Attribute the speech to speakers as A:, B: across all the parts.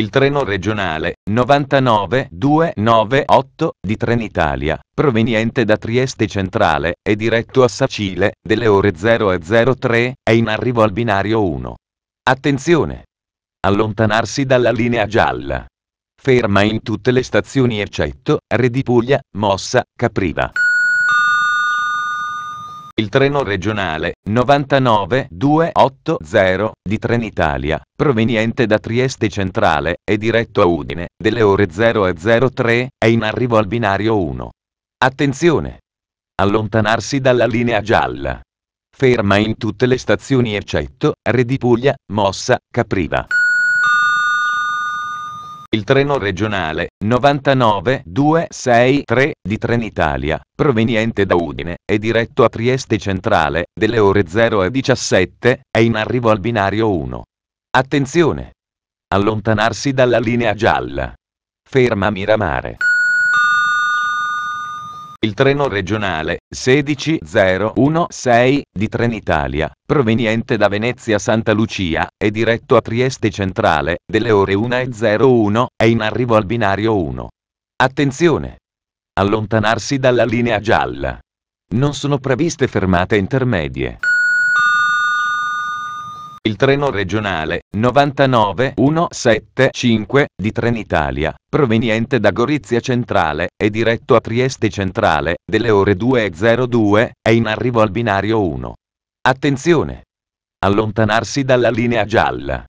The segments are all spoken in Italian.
A: Il treno regionale 99298 di Trenitalia, proveniente da Trieste Centrale e diretto a Sacile, delle ore 0 e 03, è in arrivo al binario 1. Attenzione! Allontanarsi dalla linea gialla. Ferma in tutte le stazioni eccetto Re di Puglia, Mossa, Capriva. Il treno regionale 99280 di Trenitalia, proveniente da Trieste Centrale, e diretto a Udine, delle ore 0 e 03, è in arrivo al binario 1. Attenzione! Allontanarsi dalla linea gialla. Ferma in tutte le stazioni eccetto Re di Puglia, Mossa, Capriva. Il treno regionale 99263 di Trenitalia, proveniente da Udine e diretto a Trieste Centrale, delle ore 0 e 17, è in arrivo al binario 1. Attenzione! Allontanarsi dalla linea gialla. Ferma Miramare. Il treno regionale 16016 di Trenitalia, proveniente da Venezia Santa Lucia, è diretto a Trieste Centrale, delle ore 1.01, è in arrivo al binario 1. Attenzione! Allontanarsi dalla linea gialla. Non sono previste fermate intermedie. Il treno regionale 99175 di Trenitalia, proveniente da Gorizia Centrale e diretto a Trieste Centrale, delle ore 2.02, è in arrivo al binario 1. Attenzione! Allontanarsi dalla linea gialla.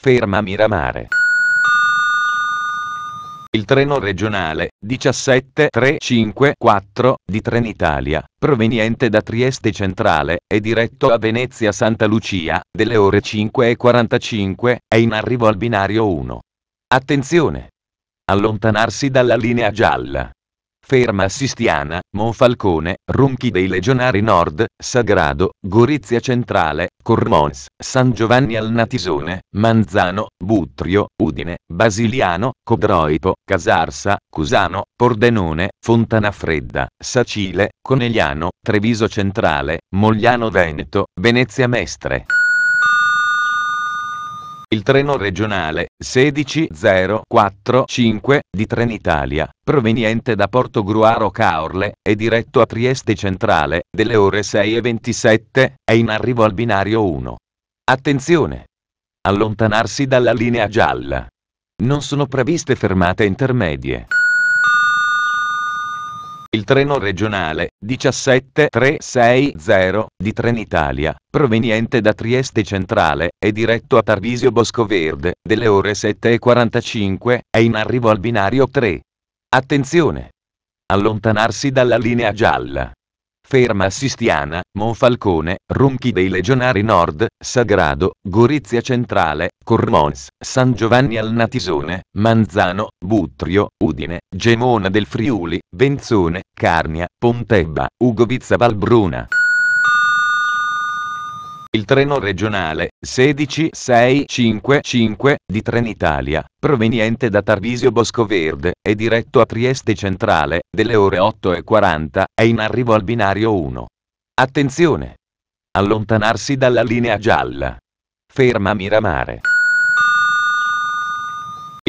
A: Ferma Miramare. Il treno regionale 17354 di Trenitalia, proveniente da Trieste Centrale, è diretto a Venezia Santa Lucia, delle ore 5.45, è in arrivo al binario 1. Attenzione! Allontanarsi dalla linea gialla. Ferma Sistiana, Monfalcone, Ronchi dei Legionari Nord, Sagrado, Gorizia Centrale, Cormons, San Giovanni al Natisone, Manzano, Butrio, Udine, Basiliano, Codroipo, Casarsa, Cusano, Pordenone, Fontana Fredda, Sacile, Conegliano, Treviso Centrale, Mogliano Veneto, Venezia Mestre. Il treno regionale 16045 di Trenitalia, proveniente da Porto Gruaro Caorle, è diretto a Trieste Centrale, delle ore 6.27, è in arrivo al binario 1. Attenzione! Allontanarsi dalla linea gialla. Non sono previste fermate intermedie il treno regionale 17360 di Trenitalia, proveniente da Trieste Centrale, è diretto a Tarvisio Boscoverde, delle ore 7.45, è in arrivo al binario 3. Attenzione! Allontanarsi dalla linea gialla. Ferma Sistiana, Monfalcone, Runchi dei Legionari Nord, Sagrado, Gorizia Centrale, Cormons, San Giovanni al Natisone, Manzano, Butrio, Udine, Gemona del Friuli, Venzone, Carnia, Pontebba, Ugovizza Valbruna. Il treno regionale 16655 di Trenitalia, proveniente da Tarvisio Boscoverde, è diretto a Trieste Centrale, delle ore 8.40, è in arrivo al binario 1. Attenzione! Allontanarsi dalla linea gialla. Ferma Miramare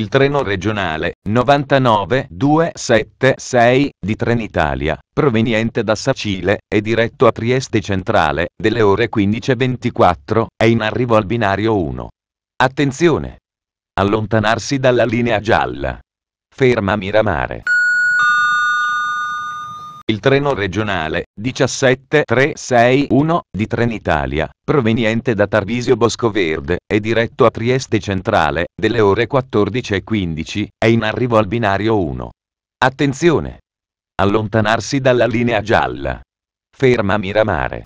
A: il treno regionale 99276 di Trenitalia, proveniente da Sacile e diretto a Trieste Centrale, delle ore 15.24, è in arrivo al binario 1. Attenzione! Allontanarsi dalla linea gialla. Ferma Miramare il treno regionale 17361 di Trenitalia, proveniente da Tarvisio Boscoverde è diretto a Trieste Centrale, delle ore 14.15, è in arrivo al binario 1. Attenzione! Allontanarsi dalla linea gialla. Ferma Miramare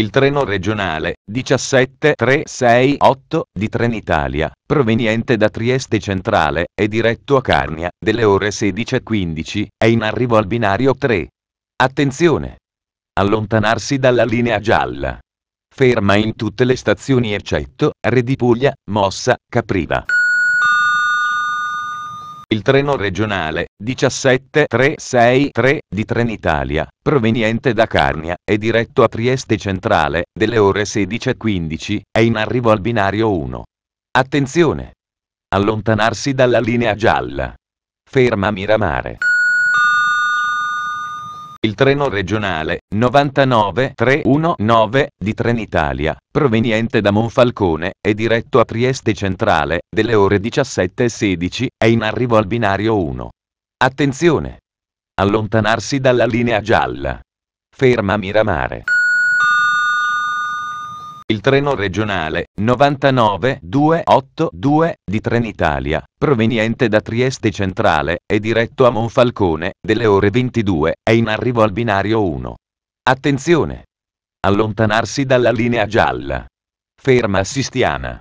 A: il treno regionale 17368 di Trenitalia, proveniente da Trieste Centrale è diretto a Carnia, delle ore 16.15, è in arrivo al binario 3. Attenzione! Allontanarsi dalla linea gialla. Ferma in tutte le stazioni eccetto Re di Puglia, Mossa, Capriva il treno regionale 17363 di Trenitalia, proveniente da Carnia è diretto a Trieste Centrale, delle ore 16.15, è in arrivo al binario 1. Attenzione! Allontanarsi dalla linea gialla. Ferma Miramare. Il treno regionale 99319 di Trenitalia, proveniente da Monfalcone, è diretto a Trieste Centrale, delle ore 17.16, è in arrivo al binario 1. Attenzione! Allontanarsi dalla linea gialla. Ferma Miramare il treno regionale 99282 di Trenitalia, proveniente da Trieste Centrale, è diretto a Monfalcone, delle ore 22, è in arrivo al binario 1. Attenzione! Allontanarsi dalla linea gialla. Ferma a Sistiana.